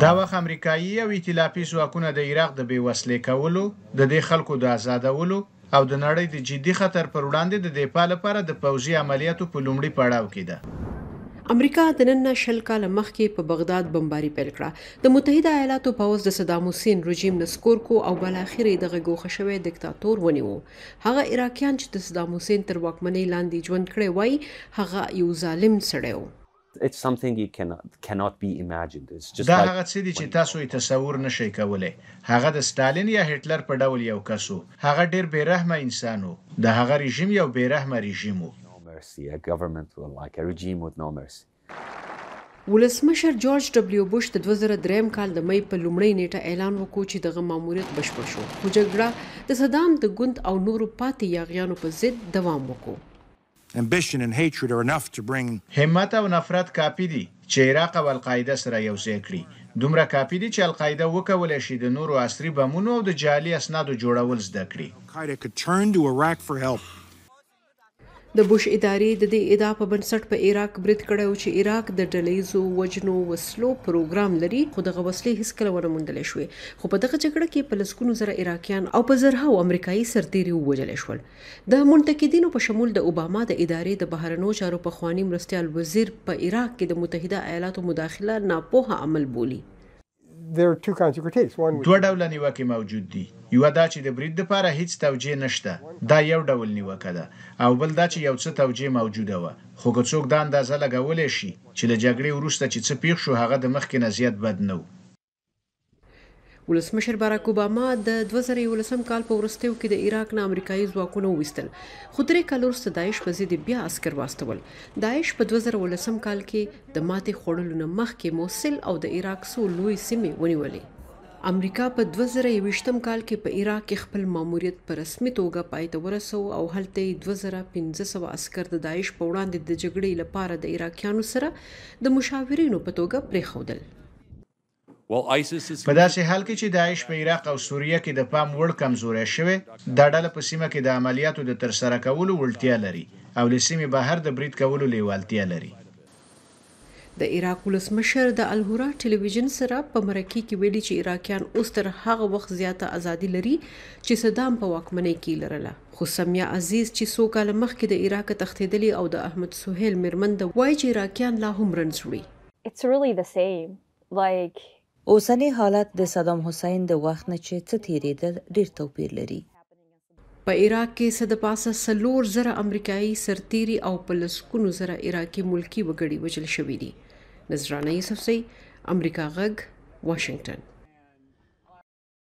دا وخت امریکایي او ائتلافي ځواکونه د عراق د بیوسلې کولو د دې خلکو د آزادولو او د نړۍ د جدي خطر پر وړاندې د دفاع لپاره د پوځي عملیاتو په لومړي پړاو کې ده امریکا د نن شل کال مخکې په بغداد بمباري پیل کړه د متحده ایالاتو پوز د صدام حسین رژیم نسکور کو او بل اخر د غو خشوي دیکتاتور ونیو هغه عراقیان چې د صدام حسین تر واکمنۍ لاندې ژوند کړی وای هغه یو ظالم سړی و it's something you cannot cannot be imagined it's just دا هغه څه دي چې تاسو یې تصور نشئ کولای هغه د ستالین یا هټلر په ډول یو کس وو هغه ډیر بیرحمه انسان وو د هغه رژیم یو بیرحمه رژیم وو no mercy a government will like a regime with no mercy ولسمشر جورج دبليو بوش د 2003 کال د مې په لومړۍ نیټه اعلان وکړ چې دغه ماموریت بشپړ شو خو جګړه د صدام د ګوند او نورو پاتې یاغیانو په ضد دوام وکړ ambition and hatred are enough to bring همت او نفرت کافی دي چې عراق او القاعده سره یو ځای کړي دومره کافی دي چې القاعده وکولې شي د نورو عصري بمونو او د جعلي اسنادو جوړول زده کړي د بوش ادارې د دې ادعا په بنسټ په عراق برید کړی او چې عراق د ډلېزو وجنو وسلو پروګرام لري خو دغه وسلې هیڅ کله ونه موندل شوې خو په دغه جګړه کې په لسکونو زره عراقیان او په زرهاو امریکایي سرتیري ووجل شول د منتقدینو په شمول د اوباما د ادارې د بهرنو چارو په خوانی مرستيال وزیر په عراق کې د متحده ایالاتو مداخله ناپوهه عمل بولی there are two kinds of critiques one دوه ډول نیوکې موجود دي یو دا چې د برید لپاره هیڅ توجیه نشته دا یو ډول نیوکه ده او بل دا چې یو څه توجیه موجوده و خو که څوک دا اندازه لګولې شي چې د جګړې وروسته چې څه پیښ شو هغه د مخکې نه زیات بد نه و ولسمشر باراک اوباما د 2011 کال په ورستیو کې د عراق نه امریکایي ځواکونه وستل خو درې کال وروسته داعش په ضد بیا عسكر واستول داعش په 2011 کال کې د ماتې خوړلو نه مخکې موصل او د عراق سو لوی سیمې ونیولې امریکا په 2020م کال کې په عراق کې خپل ماموریت په رسمي توګه پای ته ورسو او هلته 2500 عسكر د داعش په وړاندې د جګړې لپاره د عراقیانو سره د مشاورینو په توګه پریخودل په داسې حال کې چې داعش په عراق او سوریه کې د پام وړ کمزوري شوه دا ډله په سیمه کې د عملیاتو د ترسره کولو وړتیا لري او لسیمه بهر د برید کولو لیوالتیا لري د عراق ولسمشر د الهورا ټلویزیون سره په مرکه کې ویلي چې عراقیان اوس تر هغه وخت زیاته ازادي لري چې صدام په واکمنۍ کې لرله خو سمیا عزیز چې څو کال مخکې د عراق تښتېدلی او د احمد سهیل مرمند وایي چې عراقیان لا هم رنځوي It's really the same like اوسنی حالت د صدام حسین د وخت نه چې څه تیریدل ډیر توپیر لري په عراق کې صد پاسه سلور زره امریکایي سرتيري او پلسکونو زره عراقي ملکی وګړي وجل شوې دي نذرانه یوسفزی امریکا غږ واشنگټن